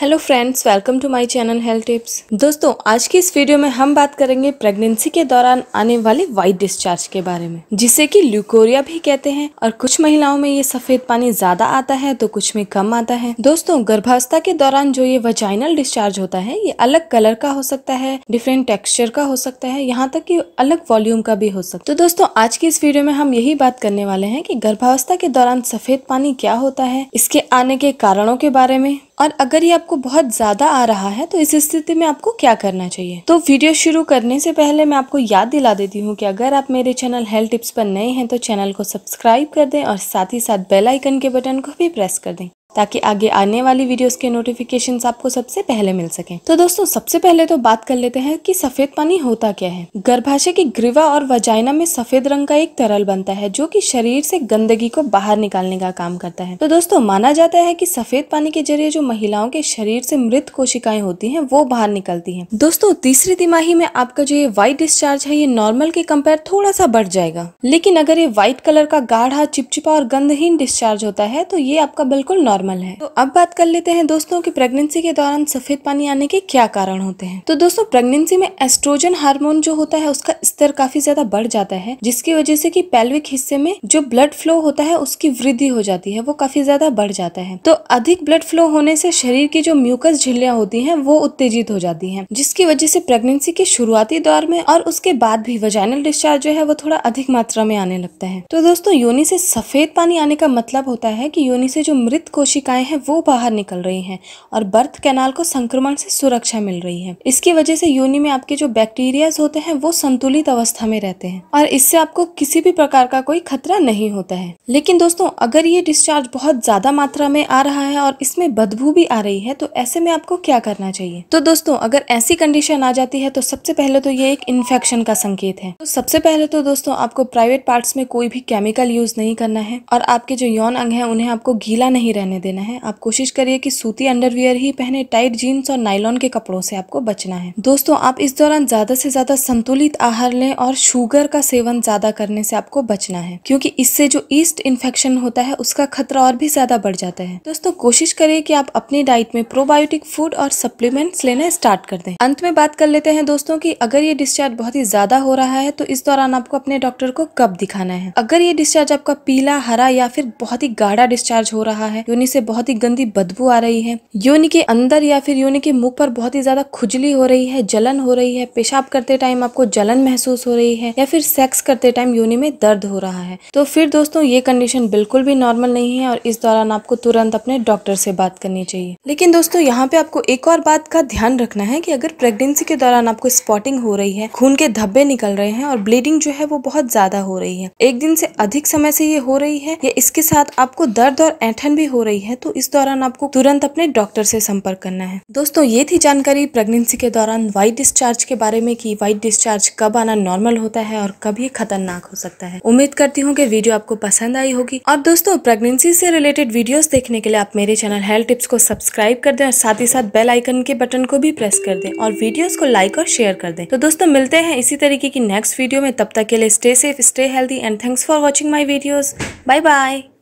hello friends welcome to my channel health tips दोस्तों आज की इस वीडियो में हम बात करेंगे प्रेगनेंसी के दौरान आने वाले वाइट डिस्चार्ज के बारे में जिसे कि ल्यूकोरिया भी कहते हैं और कुछ महिलाओं में ये सफेद पानी ज्यादा आता है तो कुछ में कम आता है दोस्तों गर्भावस्था के दौरान जो ये वजाइनल डिस्चार्ज होता है ये अलग कलर का हो सकता है डिफरेंट टेक्स्चर का हो सकता है यहाँ तक की अलग वॉल्यूम का भी हो सकता है तो दोस्तों आज की इस वीडियो में हम यही बात करने वाले है की गर्भावस्था के दौरान सफेद पानी क्या होता है इसके आने के कारणों के बारे में और अगर ये आपको बहुत ज़्यादा आ रहा है तो इस स्थिति में आपको क्या करना चाहिए तो वीडियो शुरू करने से पहले मैं आपको याद दिला देती हूँ कि अगर आप मेरे चैनल हेल्थ टिप्स पर नए हैं तो चैनल को सब्सक्राइब कर दें और साथ ही साथ बेल आइकन के बटन को भी प्रेस कर दें ताकि आगे आने वाली वीडियोस के नोटिफिकेशन आपको सबसे पहले मिल सके तो दोस्तों सबसे पहले तो बात कर लेते हैं कि सफेद पानी होता क्या है गर्भाशय की ग्रीवा और वजाइना में सफेद रंग का एक तरल बनता है जो कि शरीर से गंदगी को बाहर निकालने का काम करता है तो दोस्तों माना जाता है की सफेद पानी के जरिए जो महिलाओं के शरीर से मृत कोशिकाएं होती है वो बाहर निकलती है दोस्तों तीसरी तिमाही में आपका जो ये व्हाइट डिस्चार्ज है ये नॉर्मल के कम्पेयर थोड़ा सा बढ़ जाएगा लेकिन अगर ये व्हाइट कलर का गाढ़ा चिपचिपा और गंदहीन डिस्चार्ज होता है तो ये आपका बिल्कुल नॉर्मल नॉर्मल है तो अब बात कर लेते हैं दोस्तों की प्रेगनेंसी के दौरान सफेद पानी आने के क्या कारण होते हैं तो दोस्तों प्रेगनेंसी में एस्ट्रोजन हार्मोन जो होता है उसका स्तर काफी ज्यादा बढ़ जाता है जिसकी वजह से की पेल्विक हिस्से में जो ब्लड फ्लो होता है उसकी वृद्धि हो जाती है वो काफी ज्यादा बढ़ जाता है तो अधिक ब्लड फ्लो होने से शरीर की जो म्यूकस झिल्लियाँ होती है वो उत्तेजित हो जाती है जिसकी वजह से प्रेगनेंसी के शुरुआती दौर में और उसके बाद भी वजाइनल डिस्चार्ज जो है वो थोड़ा अधिक मात्रा में आने लगता है तो दोस्तों योनि से सफेद पानी आने का मतलब होता है कि योनि से जो मृत कोशिका कोशिकाएं हैं वो बाहर निकल रही हैं और बर्थ कैनाल को संक्रमण से सुरक्षा मिल रही है इसकी वजह से योनि में आपके जो बैक्टीरियाज होते हैं वो संतुलित अवस्था में रहते हैं और इससे आपको किसी भी प्रकार का कोई खतरा नहीं होता है लेकिन दोस्तों अगर ये डिस्चार्ज बहुत ज्यादा मात्रा में आ रहा है और इसमें बदबू भी आ रही है तो ऐसे में आपको क्या करना चाहिए तो दोस्तों अगर ऐसी कंडीशन आ जाती है तो सबसे पहले तो ये एक इन्फेक्शन का संकेत है तो सबसे पहले तो दोस्तों आपको प्राइवेट पार्ट्स में कोई भी केमिकल यूज नहीं करना है और आपके जो यौन अंग है उन्हें आपको गीला नहीं रहने देना है आप कोशिश करिए कि सूती अंडरवियर ही पहने टाइट जीन्स और नाइलॉन के कपड़ों से आपको बचना है दोस्तों आप इस दौरान ज्यादा से ज्यादा संतुलित आहार लें और शुगर का सेवन ज्यादा करने से आपको बचना है क्योंकि इससे जो ईस्ट इन्फेक्शन होता है उसका खतरा और भी ज्यादा बढ़ जाता है दोस्तों कोशिश करिए कि आप अपनी डाइट में प्रोबायोटिक फूड और सप्लीमेंट्स लेना स्टार्ट कर दें अंत में बात कर लेते हैं दोस्तों की अगर ये डिस्चार्ज बहुत ही ज्यादा हो रहा है तो इस दौरान आपको अपने डॉक्टर को कब दिखाना है अगर ये डिस्चार्ज आपका पीला हरा या फिर बहुत ही गाढ़ा डिस्चार्ज हो रहा है यूनि योनि से बहुत ही गंदी बदबू आ रही है योनि के अंदर या फिर योनि के मुख पर बहुत ही ज्यादा खुजली हो रही है जलन हो रही है पेशाब करते टाइम आपको जलन महसूस हो रही है या फिर सेक्स करते टाइम योनि में दर्द हो रहा है तो फिर दोस्तों ये कंडीशन बिल्कुल भी नॉर्मल नहीं है और इस दौरान आपको तुरंत अपने डॉक्टर से बात करनी चाहिए लेकिन दोस्तों यहाँ पे आपको एक और बात का ध्यान रखना है की अगर प्रेगनेंसी के दौरान आपको स्पॉटिंग हो रही है खून के धब्बे निकल रहे हैं और ब्लीडिंग जो है वो बहुत ज्यादा हो रही है एक दिन से अधिक समय से ये हो रही है या इसके साथ आपको दर्द और ऐठन भी हो रही गई है तो इस दौरान आपको तुरंत अपने डॉक्टर से संपर्क करना है दोस्तों ये थी जानकारी प्रेगनेंसी के दौरान वाइट डिस्चार्ज के बारे में कि वाइट डिस्चार्ज कब आना नॉर्मल होता है और कब ये खतरनाक हो सकता है उम्मीद करती हूँ की वीडियो आपको पसंद आई होगी और दोस्तों प्रेगनेंसी से रिलेटेड वीडियो देखने के लिए आप मेरे चैनल हेल्थ टिप्स को सब्सक्राइब कर दे और साथ ही साथ बेल आइकन के बटन को भी प्रेस कर दे और वीडियो को लाइक और शेयर कर दे तो दोस्तों मिलते हैं इसी तरीके की नेक्स्ट वीडियो में तब तक के लिए stay safe stay healthy and thanks for watching my videos bye bye